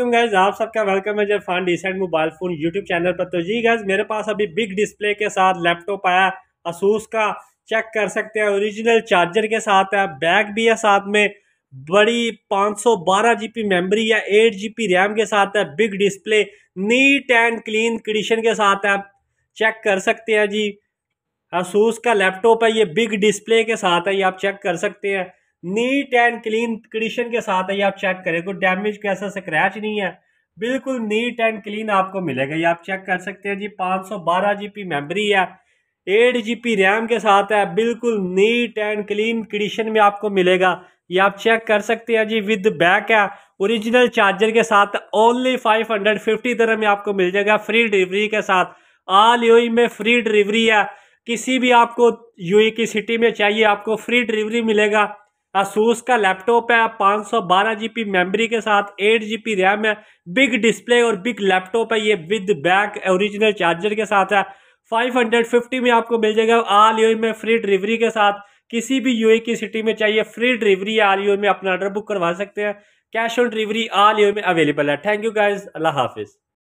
guys आप सबका welcome है फान decent mobile phone YouTube channel पर तो जी गैज मेरे पास अभी बिग डिस्प्ले के साथ लैपटॉप आया असूस का चेक कर सकते हैं ओरिजिनल चार्जर के साथ है बैग भी है साथ में बड़ी 512 जीबी मेमोरी या जी जीबी रैम के साथ है big display neat and clean condition के साथ है चेक कर सकते हैं जी असूस का लैपटॉप है ये बिग डिस्प्ले के साथ है ये आप चेक कर सकते हैं नीट एंड क्लीन कंडीशन के साथ है ये आप चेक करें कोई डैमेज कैसा स्क्रैच नहीं है बिल्कुल नीट एंड क्लीन आपको मिलेगा ये आप चेक कर सकते हैं जी 512 पी मेमोरी है एट पी रैम के साथ है बिल्कुल नीट एंड क्लीन कंडीशन में आपको मिलेगा ये आप चेक कर सकते हैं जी विद बैक है ओरिजिनल चार्जर के साथ ओनली फाइव हंड्रेड फिफ्टी तरह में आपको मिल जाएगा फ्री डिलीवरी के साथ आल यू में फ्री डिलीवरी है किसी भी आपको यू की सिटी में चाहिए आपको फ्री डिलीवरी मिलेगा असूस का लैपटॉप है 512 सौ मेमोरी के साथ 8 जीबी रैम है बिग डिस्प्ले और बिग लैपटॉप है ये विद बैक ओरिजिनल चार्जर के साथ है 550 में आपको मिल जाएगा आल यू में फ्री डिलीवरी के साथ किसी भी यू की सिटी में चाहिए फ्री डिलीवरी आल यू में अपना ऑर्डर बुक करवा सकते हैं कैश ऑन डिलीवरी आल यू में अवेलेबल है थैंक यू गाइज अल्लाह हाफिज़